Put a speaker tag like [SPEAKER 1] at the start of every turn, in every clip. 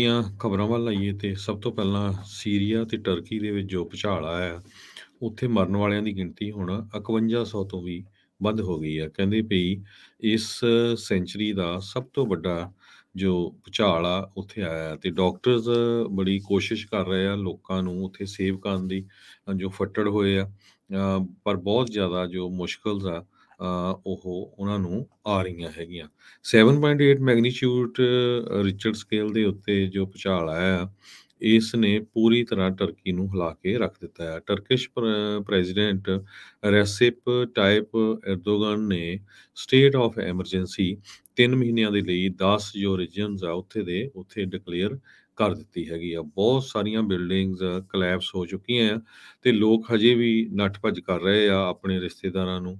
[SPEAKER 1] ਦੀਆਂ ਖਬਰਾਂ ਵੱਲ ਲਈਏ ਤੇ ਸਭ ਤੋਂ ਪਹਿਲਾਂ ਸੀਰੀਆ ਤੇ ਟਰਕੀ ਦੇ ਵਿੱਚ ਜੋ ਭਚਾਲ ਆਇਆ ਉੱਥੇ ਮਰਨ ਵਾਲਿਆਂ ਦੀ ਗਿਣਤੀ ਹੁਣ 5100 ਤੋਂ ਵੀ ਵੱਧ ਹੋ ਗਈ ਆ ਕਹਿੰਦੇ ਪਈ ਇਸ ਸੈਂਚਰੀ ਦਾ ਸਭ ਤੋਂ ਵੱਡਾ ਜੋ ਭਚਾਲ ਆ ਉੱਥੇ ਆਇਆ ਤੇ ਡਾਕਟਰਸ ਬੜੀ ਕੋਸ਼ਿਸ਼ ਕਰ ਰਹੇ ਆ ਲੋਕਾਂ ਨੂੰ ਉੱਥੇ ਸੇਵ ਕਰਨ ਦੀ ਜੋ ਫੱਟੜ ਹੋਏ ਆ ਪਰ ਬਹੁਤ ਜ਼ਿਆਦਾ ਜੋ ਮੁਸ਼ਕਲਸ ਆ ਉਹ ਉਹਨਾਂ ਨੂੰ ਆ ਰਹੀਆਂ ਹੈਗੀਆਂ 7.8 ਮੈਗਨੀਟਿਊਡ ਰਿਚਰਡ ਸਕੇਲ ਦੇ ਉੱਤੇ ਜੋ ਪਚਾਲ ਆਇਆ ਇਸ ਨੇ ਪੂਰੀ ਤਰ੍ਹਾਂ ਟਰਕੀ ਨੂੰ ਹਿਲਾ ਕੇ ਰੱਖ ਦਿੱਤਾ ਹੈ Turkish president Recep Tayyip Erdogan ਨੇ ਸਟੇਟ ਆਫ ਐਮਰਜੈਂਸੀ 3 ਮਹੀਨਿਆਂ ਦੇ ਲਈ 10 ਜੋ ਰੀਜਨਸ ਆ ਉੱਥੇ ਦੇ ਉੱਥੇ ਡਿਕਲੇਅਰ ਕਰ ਦਿੱਤੀ ਹੈਗੀ ਆ ਬਹੁਤ ਸਾਰੀਆਂ ਬਿਲਡਿੰਗਸ ਕਲੈਪਸ ਹੋ ਚੁੱਕੀਆਂ ਆ ਤੇ ਲੋਕ ਹਜੇ ਵੀ ਨੱਠ ਭੱਜ ਕਰ ਰਹੇ ਆ ਆਪਣੇ ਰਿਸ਼ਤੇਦਾਰਾਂ ਨੂੰ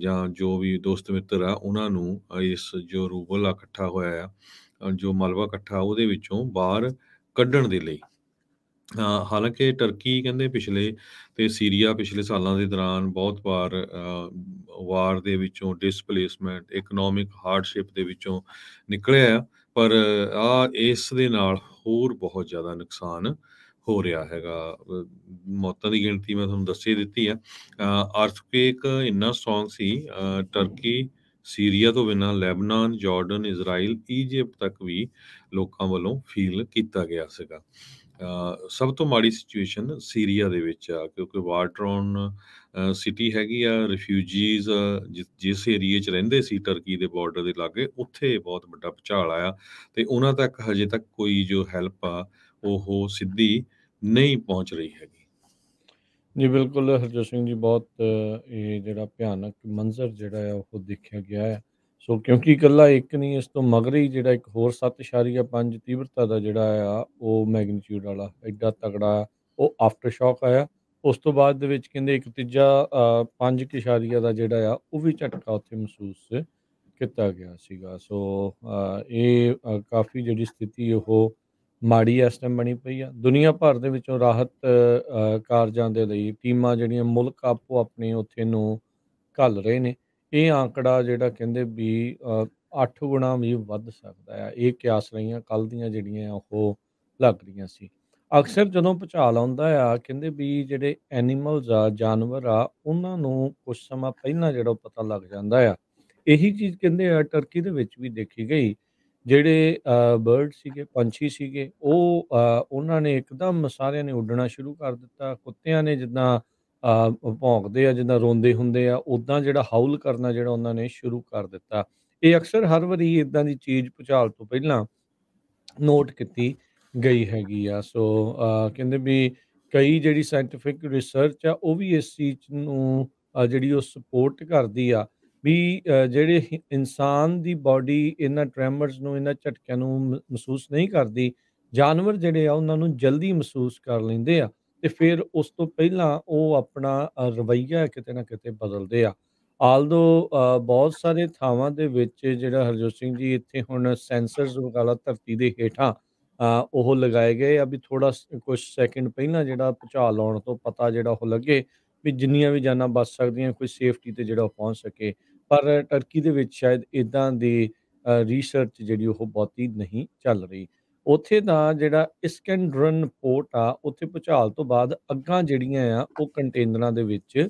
[SPEAKER 1] ਜਾਂ ਜੋ ਵੀ ਦੋਸਤ ਮਿੱਤਰ ਆ ਉਹਨਾਂ ਨੂੰ ਇਸ ਜੋ ਰੂਬਲ ਇਕੱਠਾ ਹੋਇਆ ਆ ਜੋ ਮਲਬਾ ਇਕੱਠਾ ਉਹਦੇ ਵਿੱਚੋਂ ਬਾਹਰ ਕੱਢਣ ਦੇ ਲਈ ਹਾਲਾਂਕਿ ਟਰਕੀ ਕਹਿੰਦੇ ਪਿਛਲੇ ਤੇ ਸੀਰੀਆ ਪਿਛਲੇ ਸਾਲਾਂ ਦੇ ਦੌਰਾਨ ਬਹੁਤ ਵਾਰ ਵਾਰ ਦੇ ਵਿੱਚੋਂ ਡਿਸਪਲੇਸਮੈਂਟ ਇਕਨੋਮਿਕ ਹਾਰਡਸ਼ਿਪ ਦੇ ਵਿੱਚੋਂ ਨਿਕਲਿਆ ਪਰ ਆ ਇਸ ਦੇ ਨਾਲ ਹੋਰ ਬਹੁਤ ਜ਼ਿਆਦਾ ਨੁਕਸਾਨ ਹੋ ਰਿਹਾ ਹੈਗਾ ਮੌਤਾਂ ਦੀ ਗਿਣਤੀ ਮੈਂ ਤੁਹਾਨੂੰ ਦੱਸੇ ਦਿੱਤੀ ਆ ਅਰਥਕੇਕ ਇੰਨਾ ਸਟਰੋਂਗ ਸੀ ਟਰਕੀ ਸੀਰੀਆ ਤੋਂ ਬਿਨਾਂ ਲੈਬਨਾਨ ਜਾਰਡਨ ਇਜ਼ਰਾਈਲ ਈਜੀਪਟ ਤੱਕ ਵੀ ਲੋਕਾਂ ਵੱਲੋਂ ਫੀਲ ਕੀਤਾ ਗਿਆ ਸੀਗਾ ਸਭ ਤੋਂ ਮਾੜੀ ਸਿਚੁਏਸ਼ਨ ਸੀਰੀਆ ਦੇ ਵਿੱਚ ਆ ਕਿਉਂਕਿ ਵਾਰਟਰਨ ਸਿਟੀ ਹੈਗੀ ਆ ਰਿਫਿਊਜੀਜ਼ ਜਿਸ ਏਰੀਏ 'ਚ ਰਹਿੰਦੇ ਸੀ ਟਰਕੀ ਦੇ ਬਾਰਡਰ ਦੇ ਲਾਗੇ ਉੱਥੇ ਬਹੁਤ ਵੱਡਾ ਭਚਾਲ ਆਇਆ ਤੇ ਉਹਨਾਂ ਤੱਕ ਹਜੇ ਤੱਕ ਕੋਈ ਜੋ ਹੈਲਪ ਆ ਉਹ ਸਿੱਧੀ ਨਹੀਂ ਪਹੁੰਚ ਰਹੀ ਹੈਗੀ
[SPEAKER 2] ਜੀ ਬਿਲਕੁਲ ਹਰਜੋਤ ਸਿੰਘ ਜੀ ਬਹੁਤ ਇਹ ਜਿਹੜਾ ਭਿਆਨਕ ਮੰਜ਼ਰ ਜਿਹੜਾ ਆ ਉਹ ਦੇਖਿਆ ਗਿਆ ਹੈ ਸੋ ਕਿਉਂਕਿ ਇਕੱਲਾ ਇੱਕ ਨਹੀਂ ਇਸ ਤੋਂ ਮਗਰ ਹੀ ਜਿਹੜਾ ਇੱਕ ਹੋਰ 7.5 ਤੀਬਰਤਾ ਦਾ ਜਿਹੜਾ ਆ ਉਹ ਮੈਗਨੀਟਿਊਡ ਵਾਲਾ ਐਡਾ ਤਕੜਾ ਉਹ ਆਫਟਰ ਸ਼ੌਕ ਆਇਆ ਉਸ ਤੋਂ ਬਾਅਦ ਦੇ ਵਿੱਚ ਕਹਿੰਦੇ ਇੱਕ ਤੀਜਾ 5.0 ਦਾ ਜਿਹੜਾ ਆ ਉਹ ਵੀ ਝਟਕਾ ਉੱਥੇ ਮਹਿਸੂਸ ਕੀਤਾ ਗਿਆ ਸੀਗਾ ਸੋ ਇਹ ਕਾਫੀ ਜਿਹੜੀ ਸਥਿਤੀ ਉਹ ਮਾੜੀ ਇਸ ਟਾਈਮ ਬਣੀ ਪਈ ਆ ਦੁਨੀਆ ਭਰ ਦੇ ਵਿੱਚੋਂ ਰਾਹਤ ਕਾਰਜਾਂ ਦੇ ਲਈ ਟੀਮਾਂ ਜਿਹੜੀਆਂ ਮੁਲਕ ਆਪੋ ਆਪਣੇ ਉੱਥੇ ਨੂੰ ਘੱਲ ਰਹੇ ਨੇ ਇਹ ਆંકੜਾ ਜਿਹੜਾ ਕਹਿੰਦੇ ਵੀ 8 ਗੁਣਾ ਵੀ ਵੱਧ ਸਕਦਾ ਹੈ ਇਹ ਕਿਆਸ ਰਹੀਆਂ ਕੱਲ ਦੀਆਂ ਜਿਹੜੀਆਂ ਉਹ ਲੱਗ ਰਹੀਆਂ ਸੀ ਅਕਸਰ ਜਦੋਂ ਭੁਚਾਲ ਆਉਂਦਾ ਆ ਕਹਿੰਦੇ ਵੀ ਜਿਹੜੇ ਐਨੀਮਲਸ ਆ ਜਾਨਵਰ ਆ ਉਹਨਾਂ ਨੂੰ ਕੁਝ ਸਮਾਂ ਪਹਿਲਾਂ ਜਿਹੜਾ ਪਤਾ ਲੱਗ ਜਾਂਦਾ ਆ ਇਹੀ ਚੀਜ਼ ਕਹਿੰਦੇ ਆ ਟਰਕੀ ਦੇ ਵਿੱਚ ਵੀ ਦੇਖੀ ਗਈ ਜਿਹੜੇ ਬਰਡ ਸੀਗੇ ਪੰਛੀ ਸੀਗੇ ਉਹ ਉਹਨਾਂ ਨੇ ਇੱਕਦਮ ਸਾਰਿਆਂ ਨੇ ਉੱਡਣਾ ਸ਼ੁਰੂ ਕਰ ਦਿੱਤਾ ਕੁੱਤਿਆਂ ਨੇ ਜਿੱਦਾਂ ਭੌਂਕਦੇ ਆ ਜਿੱਦਾਂ ਰੋਂਦੇ ਹੁੰਦੇ ਆ ਉਦਾਂ ਜਿਹੜਾ ਹਾਊਲ ਕਰਨਾ ਜਿਹੜਾ ਉਹਨਾਂ ਨੇ ਸ਼ੁਰੂ ਕਰ ਦਿੱਤਾ ਇਹ ਅਕਸਰ ਹਰ ਵਾਰੀ ਇਦਾਂ ਦੀ ਚੀਜ਼ ਪੁਚਾਲ ਤੋਂ ਪਹਿਲਾਂ ਨੋਟ ਕੀਤੀ ਗਈ ਹੈਗੀ ਆ ਸੋ ਕਹਿੰਦੇ ਵੀ ਕਈ ਜਿਹੜੀ ਸਾਇੰਟਿਫਿਕ ਰਿਸਰਚ ਆ ਉਹ ਵੀ ਇਸ ਚੀਜ਼ ਨੂੰ ਜਿਹੜੀ ਉਹ ਸਪੋਰਟ ਕਰਦੀ ਆ ਵੀ ਜਿਹੜੇ ਇਨਸਾਨ ਦੀ ਬਾਡੀ ਇਹਨਾਂ ਟ੍ਰੈਮਰਸ ਨੂੰ ਇਹਨਾਂ ਝਟਕਿਆਂ ਨੂੰ ਮਹਿਸੂਸ ਨਹੀਂ ਕਰਦੀ ਜਾਨਵਰ ਜਿਹੜੇ ਆ ਉਹਨਾਂ ਨੂੰ ਜਲਦੀ ਮਹਿਸੂਸ ਕਰ ਲੈਂਦੇ ਆ ਤੇ ਫਿਰ ਉਸ ਤੋਂ ਪਹਿਲਾਂ ਉਹ ਆਪਣਾ ਰਵਈਆ ਕਿਤੇ ਨਾ ਕਿਤੇ ਬਦਲਦੇ ਆ ਆਲਦੋ ਬਹੁਤ ਸਾਰੇ ਥਾਵਾਂ ਦੇ ਵਿੱਚ ਜਿਹੜਾ ਹਰਜੋਤ ਸਿੰਘ ਜੀ ਇੱਥੇ ਹੁਣ ਸੈਂਸਰਸ ਵਗਾਲਾ ਧਰਤੀ ਦੇ ਹੇਠਾਂ ਉਹ ਲਗਾਏ ਗਏ ਆ ਵੀ ਥੋੜਾ ਕੁਝ ਸੈਕਿੰਡ ਪਹਿਲਾਂ ਜਿਹੜਾ ਭੁਚਾਲ ਆਉਣ ਤੋਂ ਪਤਾ ਜਿਹੜਾ ਉਹ ਲੱਗੇ ਵੀ ਜਿੰਨੀਆਂ ਵੀ ਜਾਨਾਂ ਬਚ ਸਕਦੀਆਂ ਕੋਈ ਸੇਫਟੀ ਤੇ ਜਿਹੜਾ ਪਹੁੰਚ ਸਕੇ ਪਰ ਟਰਕੀ ਦੇ ਵਿੱਚ ਸ਼ਾਇਦ ਇਦਾਂ ਦੀ ਰਿਸਰਚ ਜਿਹੜੀ ਉਹ ਬਹੁਤੀ ਨਹੀਂ ਚੱਲ ਰਹੀ ਉੱਥੇ ਦਾ ਜਿਹੜਾ ਇਸਕੈਂਡਰਨ ਪੋਰਟ ਆ ਉੱਥੇ ਪਹੁੰਚਾਲ ਤੋਂ ਬਾਅਦ ਅੱਗਾਂ ਜਿਹੜੀਆਂ ਆ ਉਹ ਕੰਟੇਨਰਾਂ ਦੇ ਵਿੱਚ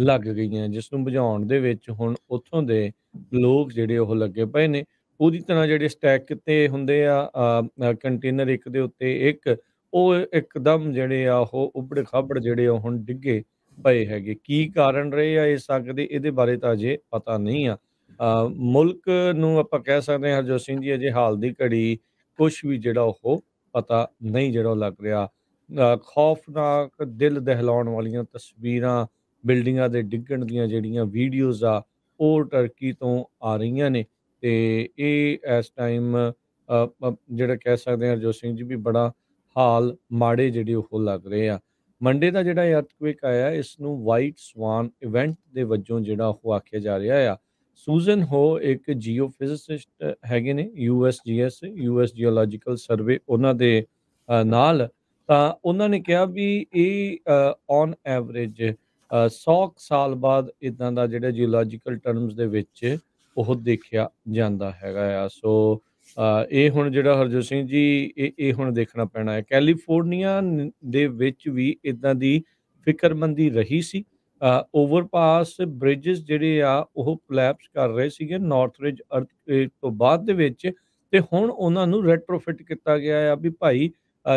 [SPEAKER 2] ਲੱਗ ਗਈਆਂ ਜਿਸ ਨੂੰ ਬੁਝਾਉਣ ਦੇ ਵਿੱਚ ਹੁਣ ਉੱਥੋਂ ਦੇ ਲੋਕ ਜਿਹੜੇ ਉਹ ਲੱਗੇ ਪਏ ਨੇ ਉਹਦੀ ਤਰ੍ਹਾਂ ਜਿਹੜੇ ਸਟੈਕ ਕਿਤੇ ਹੁੰਦੇ ਆ ਕੰਟੇਨਰ ਇੱਕ ਦੇ ਉੱਤੇ ਇੱਕ ਉਹ ਇੱਕਦਮ ਜਿਹੜੇ ਆ ਉਹ ਉਬੜ ਖਾਬੜ ਜਿਹੜੇ ਹੁਣ ਡਿੱਗੇ ਪਏ ਹੈਗੇ ਕੀ ਕਾਰਨ ਰਹੇ ਆ ਇਸ ਸਕਦੇ ਦੇ ਇਹਦੇ ਬਾਰੇ ਤਾਂ ਅਜੇ ਪਤਾ ਨਹੀਂ ਆ ਮੁਲਕ ਨੂੰ ਆਪਾਂ ਕਹਿ ਸਕਦੇ ਹਾਂ ਹਰਜੋਤ ਸਿੰਘ ਜੀ ਅਜੇ ਹਾਲ ਦੀ ਘੜੀ ਕੁਝ ਵੀ ਜਿਹੜਾ ਉਹ ਪਤਾ ਨਹੀਂ ਜਿਹੜਾ ਲੱਗ ਰਿਹਾ ਖੌਫਨਾਕ ਦਿਲ ਦਹਿਲਾਉਣ ਵਾਲੀਆਂ ਤਸਵੀਰਾਂ ਬਿਲਡਿੰਗਾਂ ਦੇ ਡਿੱਗਣ ਦੀਆਂ ਜਿਹੜੀਆਂ ਵੀਡੀਓਜ਼ ਆ ਉਹ ਟਰਕੀ ਤੋਂ ਆ ਰਹੀਆਂ ਨੇ ਤੇ ਇਹ ਇਸ ਟਾਈਮ ਜਿਹੜਾ ਕਹਿ ਸਕਦੇ ਹਾਂ ਜੋ ਸਿੰਘ ਜੀ ਵੀ ਬੜਾ ਹਾਲ ਮਾੜੇ ਜਿਹੜੇ ਉਹ ਲੱਗ ਰਹੇ ਆ ਮੰਡੇ ਦਾ ਜਿਹੜਾ ਅਰਥਕਵੇਕ ਆਇਆ ਇਸ ਨੂੰ ਵਾਈਟ ਸਵਾਨ ਇਵੈਂਟ ਦੇ ਵਜੋਂ ਜਿਹੜਾ ਉਹ ਆਖਿਆ ਜਾ ਰਿਹਾ ਆ ਸੂਜ਼ਨ ਹੋ ਇੱਕ ਜੀਓਫਿਜ਼ਿਸਟ ਹੈਗੇ ਨੇ ਯੂਐਸਜੀਐਸ ਯੂਐਸ ਜੀਓਲੋਜੀਕਲ ਸਰਵੇ ਉਹਨਾਂ ਦੇ ਨਾਲ ਤਾਂ ਉਹਨਾਂ ਨੇ ਕਿਹਾ ਵੀ ਇਹ ਔਨ ਐਵਰੇਜ 100 ਸਾਲ ਬਾਅਦ ਇਦਾਂ ਦਾ ਜਿਹੜਾ ਜੀਓਲੋਜੀਕਲ ਟਰਮਸ ਦੇ ਵਿੱਚ ਉਹ ਦੇਖਿਆ ਜਾਂਦਾ ਹੈਗਾ ਆ ਸੋ ਇਹ ਹੁਣ ਜਿਹੜਾ ਹਰਜੋਤ ਸਿੰਘ ਜੀ ਇਹ ਇਹ ਹੁਣ ਦੇਖਣਾ ਪੈਣਾ ਹੈ ਕੈਲੀਫੋਰਨੀਆ ਦੇ ਵਿੱਚ ਵੀ ਇਦਾਂ ਦੀ ਫਿਕਰਮੰਦੀ ਰਹੀ ਸੀ ਓਵਰਪਾਸ ਬ੍ਰਿਜਸ ਜਿਹੜੇ ਆ ਉਹ ਕੋਲੈਪਸ ਕਰ ਰਹੇ ਸੀਗੇ ਨਾਰਥ ਰਿਜ ਅਰਥਕਵੇਕ ਤੋਂ ਬਾਅਦ ਦੇ ਵਿੱਚ ਤੇ ਹੁਣ ਉਹਨਾਂ ਨੂੰ ਰੈਟਰੋਫਿਟ ਕੀਤਾ ਗਿਆ ਆ ਵੀ ਭਾਈ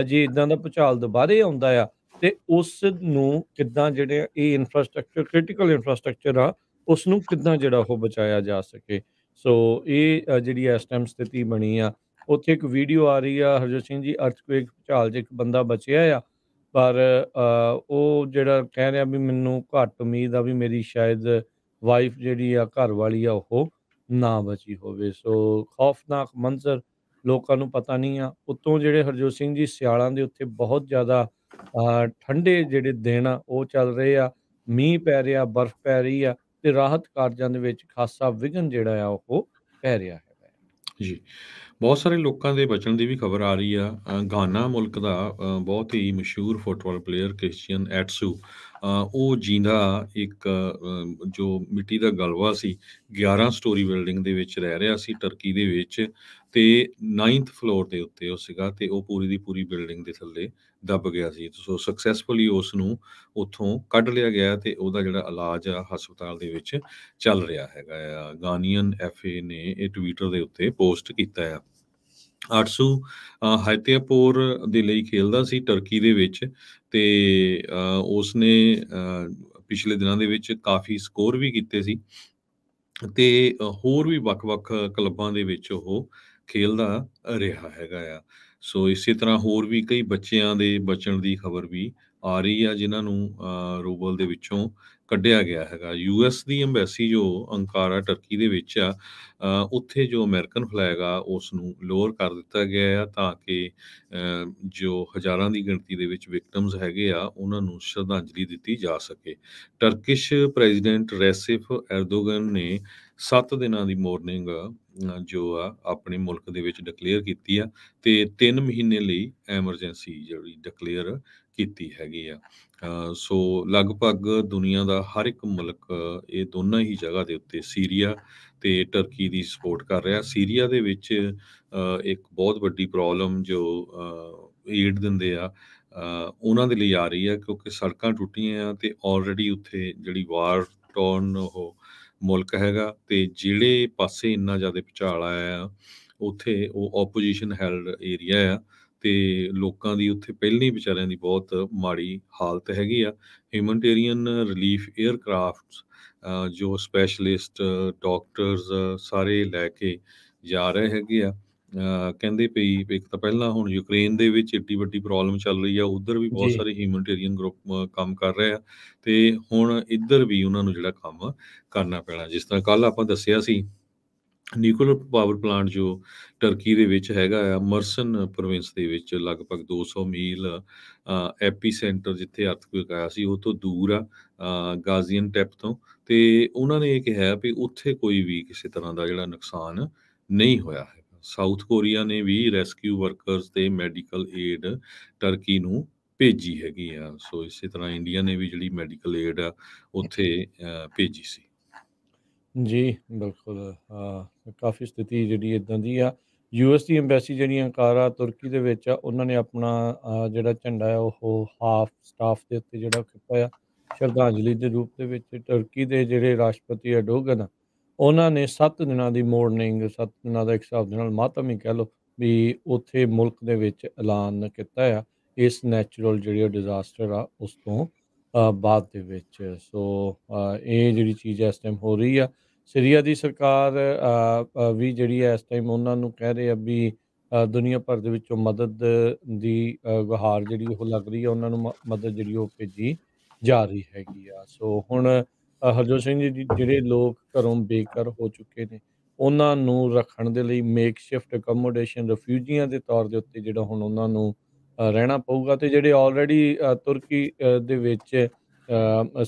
[SPEAKER 2] ਜੇ ਇਦਾਂ ਦਾ ਪਚਾਲ ਦੁਬਾਰੇ ਆਉਂਦਾ ਆ ਤੇ ਉਸ ਨੂੰ ਕਿੱਦਾਂ ਜਿਹੜੇ ਇਹ ਇਨਫਰਾਸਟ੍ਰਕਚਰ ਕ੍ਰਿਟੀਕਲ ਇਨਫਰਾਸਟ੍ਰਕਚਰ ਆ ਉਸ ਨੂੰ ਕਿੱਦਾਂ ਜਿਹੜਾ ਉਹ ਬਚਾਇਆ ਜਾ ਸਕੇ ਸੋ ਇਹ ਜਿਹੜੀ ਇਸ ਟਾਈਮ ਸਥਿਤੀ ਬਣੀ ਆ ਉੱਥੇ ਇੱਕ ਵੀਡੀਓ ਆ ਰਹੀ ਆ ਹਰਜੋਤ ਸਿੰਘ ਜੀ ਅਰਥਕਵੇਕ ਪਚਾਲ 'ਚ ਇੱਕ ਬੰਦਾ ਬਚਿਆ ਆ ਪਰ ਉਹ ਜਿਹੜਾ ਕਹਿ ਰਿਹਾ ਵੀ ਮੈਨੂੰ ਘੱਟ ਉਮੀਦ ਆ ਵੀ ਮੇਰੀ ਸ਼ਾਇਦ ਵਾਈਫ ਜਿਹੜੀ ਆ ਘਰ ਵਾਲੀ ਆ ਉਹ ਨਾ ਬਚੀ ਹੋਵੇ ਸੋ ਖੌਫਨਾਕ ਮੰਜ਼ਰ ਲੋਕਾਂ ਨੂੰ ਪਤਾ ਨਹੀਂ ਆ ਉਤੋਂ ਜਿਹੜੇ ਹਰਜੋਤ ਸਿੰਘ ਜੀ ਸਿਆਲਾਂ ਦੇ ਉੱਤੇ ਬਹੁਤ ਜ਼ਿਆਦਾ ਠੰਡੇ ਜਿਹੜੇ ਦਿਨ ਆ ਉਹ ਚੱਲ ਰਹੇ ਆ ਮੀਂਹ ਪੈ ਰਿਹਾ ਬਰਫ਼ ਪੈ ਰਹੀ ਆ ਤੇ ਰਾਹਤ ਕਾਰਜਾਂ ਦੇ ਵਿੱਚ ਖਾਸਾ ਵਿਗਨ ਜਿਹੜਾ ਆ ਉਹ ਪੈ ਰਿਹਾ ਹੈ
[SPEAKER 1] ਜੀ ਬਹੁਤ ਸਾਰੇ ਲੋਕਾਂ ਦੇ ਬਚਣ ਦੀ ਵੀ ਖਬਰ ਆ ਰਹੀ ਆ ਗਾਨਾ ਮੁਲਕ ਦਾ ਬਹੁਤ ਹੀ ਮਸ਼ਹੂਰ ਫੁੱਟਬਾਲ ਪਲੇਅਰ ਕ੍ਰਿਸਚੀਅਨ ਐਟਸੂ ਉਹ ਜਿੰਦਾ ਇੱਕ ਜੋ ਮਿੱਟੀ ਦਾ ਗਲਵਾ ਸੀ 11 ਸਟੋਰੀ ਬਿਲਡਿੰਗ ਦੇ ਵਿੱਚ ਰਹਿ ਰਿਹਾ ਸੀ ਟਰਕੀ ਦੇ ਵਿੱਚ ਤੇ 9th ਫਲੋਰ ਦੇ ਉੱਤੇ ਉਹ ਸੀਗਾ ਤੇ ਉਹ ਪੂਰੀ ਦੀ ਪੂਰੀ ਬਿਲਡਿੰਗ ਦੇ ਥੱਲੇ ਦੱਬ ਗਿਆ ਸੀ ਸੋ ਸਕਸੈਸਫੁਲੀ ਉਸ ਨੂੰ ਉੱਥੋਂ ਕੱਢ ਲਿਆ ਗਿਆ ਤੇ ਉਹਦਾ ਜਿਹੜਾ ਇਲਾਜ ਆ ਹਸਪਤਾਲ ਦੇ ਵਿੱਚ ਚੱਲ ਰਿਹਾ ਹੈਗਾ ਆ ਗਾਨੀਅਨ ਐਫਏ ਨੇ ਇਹ ਟਵਿੱਟਰ ਦੇ ਉੱਤੇ ਪੋਸਟ ਕੀਤਾ ਆ ਅਰਸੂ ਹਾਇਤੇਪੁਰ ਦੇ ਲਈ ਖੇਲਦਾ ਸੀ ਟਰਕੀ ਦੇ ਵਿੱਚ ਤੇ ਉਸ ਨੇ ਪਿਛਲੇ ਦਿਨਾਂ ਦੇ ਵਿੱਚ ਕਾਫੀ ਸਕੋਰ ਵੀ ਕੀਤੇ ਸੀ ਤੇ ਹੋਰ ਵੀ ਵੱਖ-ਵੱਖ ਕਲੱਬਾਂ ਦੇ ਵਿੱਚ ਉਹ ਖੇਲਦਾ ਰਿਹਾ ਹੈਗਾ ਆ ਸੋ ਇਸੇ ਤਰ੍ਹਾਂ ਹੋਰ ਵੀ ਕਈ ਬੱਚਿਆਂ ਦੇ ਬਚਣ ਦੀ ਖਬਰ ਵੀ ਆ ਰਹੀ ਆ ਜਿਨ੍ਹਾਂ ਨੂੰ ਰੋਬਲ ਦੇ ਵਿੱਚੋਂ ਕੱਢਿਆ ਗਿਆ ਹੈਗਾ ਯੂਐਸ ਦੀ ਐਮਬੈਸੀ ਜੋ ਅੰਕਾਰਾ ਟਰਕੀ ਦੇ ਵਿੱਚ ਆ ਉੱਥੇ ਜੋ ਅਮਰੀਕਨ ਫਲੈਗ ਆ ਉਸ ਨੂੰ ਲੋਅਰ ਕਰ ਦਿੱਤਾ ਗਿਆ ਆ ਤਾਂ ਕਿ ਜੋ ਹਜ਼ਾਰਾਂ ਦੀ ਗਿਣਤੀ ਦੇ ਵਿੱਚ ਵਿਕਟਮਸ ਹੈਗੇ ਆ ਉਹਨਾਂ ਨੂੰ ਸ਼ਰਧਾਂਜਲੀ ਦਿੱਤੀ ਜਾ ਸਕੇ ਟਰਕਿਸ਼ ਪ੍ਰੈਜ਼ੀਡੈਂਟ ਰੈਸਿਫ ਐਰਦੋਗਨ ਨੇ 7 ਦਿਨਾਂ ਦੀ ਮਾਰਨਿੰਗ ਜੋ ਆ ਆਪਣੇ ਮੁਲਕ ਦੇ ਵਿੱਚ ਡਿਕਲੇਅਰ ਕੀਤੀ ਆ ਤੇ 3 ਮਹੀਨੇ ਲਈ ਐਮਰਜੈਂਸੀ ਜਿਹੜੀ ਡਿਕਲੇਅਰ ਕੀਤੀ ਹੈਗੀ ਆ ਸੋ ਲਗਭਗ ਦੁਨੀਆ ਦਾ ਹਰ ਇੱਕ ਮੁਲਕ ਇਹ ਦੋਨਾਂ ਹੀ ਜਗ੍ਹਾ ਦੇ ਉੱਤੇ ਸੀਰੀਆ ਤੇ ਟਰਕੀ ਦੀ ਸਪੋਰਟ ਕਰ ਰਿਹਾ ਸੀਰੀਆ ਦੇ ਵਿੱਚ ਇੱਕ ਬਹੁਤ ਵੱਡੀ ਪ੍ਰੋਬਲਮ ਜੋ ਏਡ ਦਿੰਦੇ ਆ ਉਹਨਾਂ ਦੇ ਲਈ ਆ ਰਹੀ ਆ ਕਿਉਂਕਿ ਸੜਕਾਂ ਟੁੱਟੀਆਂ ਆ ਤੇ ਆਲਰੇਡੀ ਉੱਥੇ ਜਿਹੜੀ ਵਾਰ ਟੌਰਨ ਉਹ ਮੁਲਕ ਹੈਗਾ ਤੇ ਜਿਹੜੇ ਪਾਸੇ ਇੰਨਾ ਜ਼ਿਆਦਾ ਪਚਾਲ ਆਇਆ ਉੱਥੇ ਉਹ ਆਪੋਜੀਸ਼ਨ ਹੈਲਡ ਏਰੀਆ ਆ ਤੇ ਲੋਕਾਂ ਦੀ ਉੱਥੇ ਪਹਿਲਾਂ ਹੀ ਵਿਚਾਰਿਆਂ ਦੀ ਬਹੁਤ ਮਾੜੀ ਹਾਲਤ ਹੈਗੀ ਆ ਹਿਊਮਨਟੇਰੀਅਨ ਰਿਲੀਫ 에ਅਰਕ੍ਰਾਫਟਸ ਜੋ ਸਪੈਸ਼ਲਿਸਟ ਡਾਕਟਰਸ ਸਾਰੇ ਲੈ ਕੇ ਜਾ ਰਹੇ ਹੈਗੇ ਆ ਕਹਿੰਦੇ ਪਈ ਇੱਕ ਤਾਂ ਪਹਿਲਾਂ ਹੁਣ ਯੂਕਰੇਨ ਦੇ ਵਿੱਚ ਏਡੀ ਵੱਡੀ ਪ੍ਰੋਬਲਮ ਚੱਲ ਰਹੀ ਆ ਉਧਰ ਵੀ ਬਹੁਤ ਸਾਰੇ ਹਿਊਮਨਟੇਰੀਅਨ ਗਰੁੱਪ ਕੰਮ ਕਰ ਰਹੇ ਆ ਤੇ ਹੁਣ ਇੱਧਰ ਵੀ ਉਹਨਾਂ ਨੂੰ ਜਿਹੜਾ ਕੰਮ ਕਰਨਾ ਪੈਣਾ ਜਿਸ ਤਰ੍ਹਾਂ ਕੱਲ ਆਪਾਂ ਦੱਸਿਆ ਸੀ ਨਿਊਕਲੀਅਰ ਪਾਵਰ ਪਲਾਂਟ ਜੋ ਟਰਕੀ ਦੇ ਵਿੱਚ ਹੈਗਾ ਆ ਮਰਸਨ ਪ੍ਰੋਵਿੰਸ ਦੇ ਵਿੱਚ ਲਗਭਗ 200 ਮੀਲ ਐਪੀ ਸੈਂਟਰ ਜਿੱਥੇ ਅਰਥਕੁਇਕ ਆਇਆ ਸੀ ਉਹ ਤੋਂ ਦੂਰ ਆ ਗਾਜ਼ੀਅਨ ਟੈਪ ਤੋਂ ਤੇ ਉਹਨਾਂ ਨੇ ਇਹ ਕਿਹਾ ਵੀ ਉੱਥੇ ਕੋਈ ਵੀ ਕਿਸੇ ਤਰ੍ਹਾਂ ਦਾ ਜਿਹੜਾ ਨੁਕਸਾਨ ਨਹੀਂ ਹੋਇਆ ਹੈ ਸਾਊਥ ਕੋਰੀਆ ਨੇ ਵੀ ਰੈਸਕਿਊ ਵਰਕਰਸ ਤੇ ਮੈਡੀਕਲ ਏਡ ਟਰਕੀ ਨੂੰ ਭੇਜੀ ਹੈਗੀ ਆ ਸੋ ਇਸੇ ਤਰ੍ਹਾਂ ਇੰਡੀਆ ਨੇ ਵੀ ਜਿਹੜੀ ਮੈਡੀਕਲ ਏਡ ਆ ਉੱਥੇ ਭੇਜੀ ਸੀ
[SPEAKER 2] ਜੀ ਬਿਲਕੁਲ ਕਾਫੀ ਸਥਿਤੀ ਜਿਹੜੀ ਇਦਾਂ ਦੀ ਆ ਯੂਐਸ ਦੀ ਐਮਬੈਸੀ ਜਿਹੜੀ ਅੰਕਾਰਾ ਤੁਰਕੀ ਦੇ ਵਿੱਚ ਆ ਉਹਨਾਂ ਨੇ ਆਪਣਾ ਜਿਹੜਾ ਝੰਡਾ ਹੈ ਉਹ ਹਾਫ ਸਟਾਫ ਦੇ ਉੱਤੇ ਜਿਹੜਾ ਆ ਸ਼ਰਧਾਂਜਲੀ ਦੇ ਰੂਪ ਦੇ ਵਿੱਚ ਤੁਰਕੀ ਦੇ ਜਿਹੜੇ ਰਾਸ਼ਟਰਪਤੀ ਐਡੋਗਨ ਉਹਨਾਂ ਨੇ 7 ਦਿਨਾਂ ਦੀ ਮੋਰਨਿੰਗ 7 ਦਿਨਾਂ ਦਾ ਇੱਕ ਹਿਸਾਬ ਦੇ ਨਾਲ ਮਾਤਮ ਹੀ ਕਹਿ ਲੋ ਵੀ ਉੱਥੇ ਮੁਲਕ ਦੇ ਵਿੱਚ ਐਲਾਨ ਕੀਤਾ ਆ ਇਸ ਨੈਚੁਰਲ ਜਿਹੜੀ ਡਿਜ਼ਾਸਟਰ ਆ ਉਸ ਤੋਂ ਬਾਅਦ ਦੇ ਵਿੱਚ ਸੋ ਇਹ ਜਿਹੜੀ ਚੀਜ਼ ਇਸ ਟਾਈਮ ਹੋ ਰਹੀ ਆ ਸੀਰੀਆ ਦੀ ਸਰਕਾਰ ਵੀ ਜਿਹੜੀ ਹੈ ਇਸ ਟਾਈਮ ਉਹਨਾਂ ਨੂੰ ਕਹਿ ਰਹੇ ਆ ਵੀ ਦੁਨੀਆ ਭਰ ਦੇ ਵਿੱਚੋਂ ਮਦਦ ਦੀ ਗੁਹਾਰ ਜਿਹੜੀ ਉਹ ਲੱਗ ਰਹੀ ਹੈ ਉਹਨਾਂ ਨੂੰ ਮਦਦ ਜਿਹੜੀ ਉਹ ਭੇਜੀ ਜਾ ਰਹੀ ਹੈਗੀ ਆ ਸੋ ਹੁਣ ਹਰਜੋਤ ਸਿੰਘ ਜੀ ਜਿਹੜੇ ਲੋਕ ਘਰੋਂ ਬੇਕਰ ਹੋ ਚੁੱਕੇ ਨੇ ਉਹਨਾਂ ਨੂੰ ਰੱਖਣ ਦੇ ਲਈ ਮੇਕਸ਼ਿਫਟ ਅਕਮੋਡੇਸ਼ਨ ਰਿਫਿਊਜੀਆਂ ਦੇ ਤੌਰ ਦੇ ਉੱਤੇ ਜਿਹੜਾ ਹੁਣ ਉਹਨਾਂ ਨੂੰ ਰਹਿਣਾ ਪਊਗਾ ਤੇ ਜਿਹੜੇ ਆਲਰੇਡੀ ਤੁਰਕੀ ਦੇ ਵਿੱਚ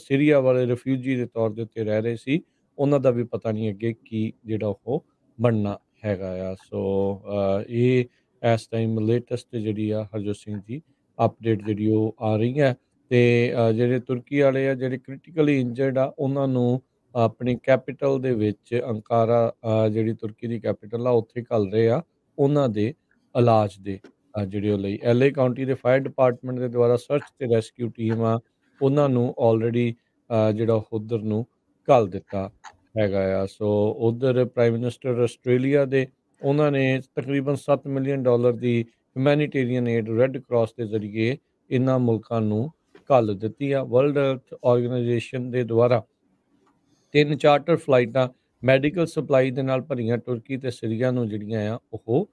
[SPEAKER 2] ਸੀਰੀਆ ਵਾਲੇ ਰਿਫਿਊਜੀ ਦੇ ਤੌਰ ਦੇ ਉੱਤੇ ਰਹਿ ਰਹੇ ਸੀ ਉਹਨਾਂ ਦਾ ਵੀ ਪਤਾ ਨਹੀਂ ਅੱਗੇ ਕੀ ਜਿਹੜਾ ਉਹ ਬਣਨਾ ਹੈਗਾ ਆ ਸੋ ਇਹ ਇਸ ਟਾਈਮ ਲੇਟੈਸਟ ਜਿਹੜੀ ਆ ਹਰਜੋਤ ਸਿੰਘ ਜੀ ਅਪਡੇਟ ਜਿਹੜੀ ਉਹ ਆ ਰਹੀ ਹੈ ਤੇ ਜਿਹੜੇ ਤੁਰਕੀ ਵਾਲੇ ਆ ਜਿਹੜੇ ਕ੍ਰਿਟੀਕਲੀ ਇੰਜਰਡ ਆ ਉਹਨਾਂ ਨੂੰ ਆਪਣੀ ਕੈਪੀਟਲ ਦੇ ਵਿੱਚ ਅੰਕਾਰਾ ਜਿਹੜੀ ਤੁਰਕੀ ਦੀ ਕੈਪੀਟਲ ਆ ਉੱਥੇ ਘੱਲ ਰਹੇ ਆ ਉਹਨਾਂ ਦੇ ਇਲਾਜ ਦੇ ਜਿਹੜੇ ਉਹ ਲਈ ਐਲਏ ਕਾਉਂਟੀ ਦੇ ਫਾਇਰ ਡਿਪਾਰਟਮੈਂਟ ਦੇ ਦੁਆਰਾ ਸਰਚ ਤੇ ਰੈਸਕਿਊ ਟੀਮ ਆ ਉਹਨਾਂ ਨੂੰ ਆਲਰੇਡੀ ਜਿਹੜਾ ਉਧਰ ਨੂੰ ਘੱਲ ਦਿੱਤਾ ਹੈਗਾ ਆ ਸੋ ਉਧਰ ਪ੍ਰਾਈਮ ਮਿਨਿਸਟਰ ਆਸਟ੍ਰੇਲੀਆ ਦੇ ਉਹਨਾਂ ਨੇ ਤਕਰੀਬਨ 7 ਮਿਲੀਅਨ ਡਾਲਰ ਦੀ ਹਿਊਮੈਨਿਟੇਰੀਅਨ ਏਡ ਰੈੱਡ ਕਰਾਸ ਦੇ ਜ਼ਰੀਏ ਇਨ੍ਹਾਂ ਮੁਲਕਾਂ ਨੂੰ ਘੱਲ ਦਿੱਤੀ ਆ ਵਰਲਡ ਹੈਲਥ ਆਰਗੇਨਾਈਜੇਸ਼ਨ ਦੇ ਦੁਆਰਾ ਤਿੰਨ ਚਾਰਟਰ ਫਲਾਈਟਾਂ ਮੈਡੀਕਲ ਸਪਲਾਈ ਦੇ ਨਾਲ ਭਰੀਆਂ ਤੁਰਕੀ ਤੇ ਸਿਰੀਆ ਨੂੰ ਜਿਹੜੀਆਂ ਆ ਉਹ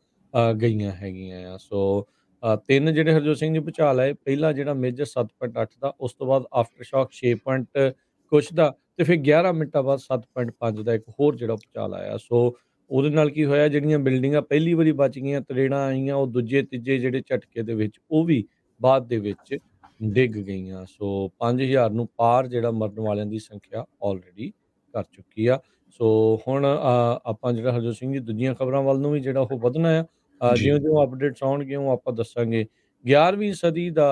[SPEAKER 2] ਗਈਆਂ ਹੈਗੀਆਂ ਆ ਸੋ ਤਿੰਨ ਜਿਹੜੇ ਹਰਜੋਤ ਸਿੰਘ ਜੀ ਭੁਚਾਲ ਆਏ ਪਹਿਲਾ ਜਿਹੜਾ ਮੇਜਰ 7.8 ਦਾ ਉਸ ਤੋਂ ਬਾਅਦ ਆਫਟਰ ਸ਼ੌਕ 6. ਕੁਛ ਦਾ ਤੇ ਫਿਰ 11 ਮਿੰਟਾਂ ਬਾਅਦ 7.5 ਦਾ ਇੱਕ ਹੋਰ ਜਿਹੜਾ ਉਪਚਾਲ ਆਇਆ ਸੋ ਉਹਦੇ ਨਾਲ ਕੀ ਹੋਇਆ ਜਿਹੜੀਆਂ ਬਿਲਡਿੰਗਾਂ ਪਹਿਲੀ ਵਾਰੀ ਬਚ ਗਈਆਂ ਤਰੇੜਾਂ ਆਈਆਂ ਉਹ ਦੂਜੇ ਤੀਜੇ ਜਿਹੜੇ ਝਟਕੇ ਦੇ ਵਿੱਚ ਉਹ ਵੀ ਬਾਅਦ ਦੇ ਵਿੱਚ ਡਿੱਗ ਗਈਆਂ ਸੋ 5000 ਨੂੰ ਪਾਰ ਜਿਹੜਾ ਮਰਨ ਵਾਲਿਆਂ ਦੀ ਸੰਖਿਆ ਆਲਰੇਡੀ ਕਰ ਚੁੱਕੀ ਆ ਸੋ ਹੁਣ ਆਪਾਂ ਜਿਹੜਾ ਹਰਜੋਤ ਸਿੰਘ ਜੀ ਦੂਜੀਆਂ ਖਬਰਾਂ ਵੱਲ ਨੂੰ ਵੀ ਜਿਹੜਾ ਉਹ ਵਧਣਾ ਆ ਜਿਉਂ-ਜਿਉਂ ਅਪਡੇਟਸ ਆਉਣਗੇ ਉਹ ਆਪਾਂ ਦੱਸਾਂਗੇ 11ਵੀਂ ਸਦੀ ਦਾ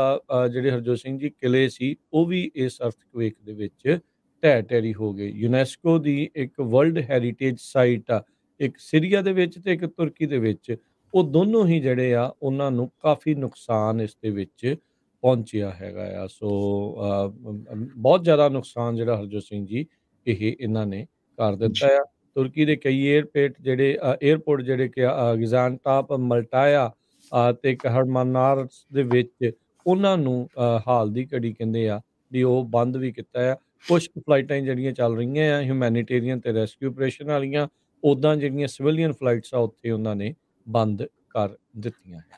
[SPEAKER 2] ਜਿਹੜੇ ਹਰਜੋਤ ਸਿੰਘ ਜੀ ਕਿਲੇ ਸੀ ਉਹ ਵੀ ਇਸ ਅਰਥਕਵੇਕ ਦੇ ਵਿੱਚ ਢਹਿ ਢੇਰੀ ਹੋ ਗਏ ਯੂਨੈਸਕੋ ਦੀ ਇੱਕ ਵਰਲਡ ਹੈਰੀਟੇਜ ਸਾਈਟ ਆ ਇੱਕ ਸਿਰੀਆ ਦੇ ਵਿੱਚ ਤੇ ਇੱਕ ਤੁਰਕੀ ਦੇ ਵਿੱਚ ਉਹ ਦੋਨੋਂ ਹੀ ਜਿਹੜੇ ਆ ਉਹਨਾਂ ਨੂੰ ਕਾਫੀ ਨੁਕਸਾਨ ਇਸ ਦੇ ਵਿੱਚ ਪਹੁੰਚਿਆ ਹੈਗਾ ਆ ਸੋ ਬਹੁਤ ਜ਼ਿਆਦਾ ਨੁਕਸਾਨ ਜਿਹੜਾ ਹਰਜੋ ਸਿੰਘ ਜੀ ਇਹ ਇਹਨਾਂ ਨੇ ਕਰ ਦਿੱਤਾ ਆ ਤੁਰਕੀ ਦੇ ਕਈ 에ਅਰਪੋਰਟ ਜਿਹੜੇ 에ਅਰਪੋਰਟ ਜਿਹੜੇ ਕਿ ਟਾਪ ਮਲਟਾਇਆ ਤੇ ਕਹਰਮਾਨਾਰਸ ਦੇ ਵਿੱਚ ਉਹਨਾਂ ਨੂੰ ਹਾਲ ਦੀ ਘੜੀ ਕਹਿੰਦੇ ਆ ਵੀ ਉਹ ਬੰਦ ਵੀ ਕੀਤਾ ਆ ਕੁਝ ਫਲਾਈਟਾਂ ਜਿਹੜੀਆਂ ਚੱਲ ਰਹੀਆਂ ਆ ਹਿਊਮੈਨਿਟੇਰੀਅਨ ਤੇ ਰੈਸਕਿਊ ਆਪਰੇਸ਼ਨ ਵਾਲੀਆਂ ਉਦਾਂ ਜਿਹੜੀਆਂ ਸਿਵਿਲੀਅਨ ਫਲਾਈਟਸ ਆ ਉੱਥੇ ਉਹਨਾਂ ਨੇ ਬੰਦ ਕਰ ਦਿੱਤੀਆਂ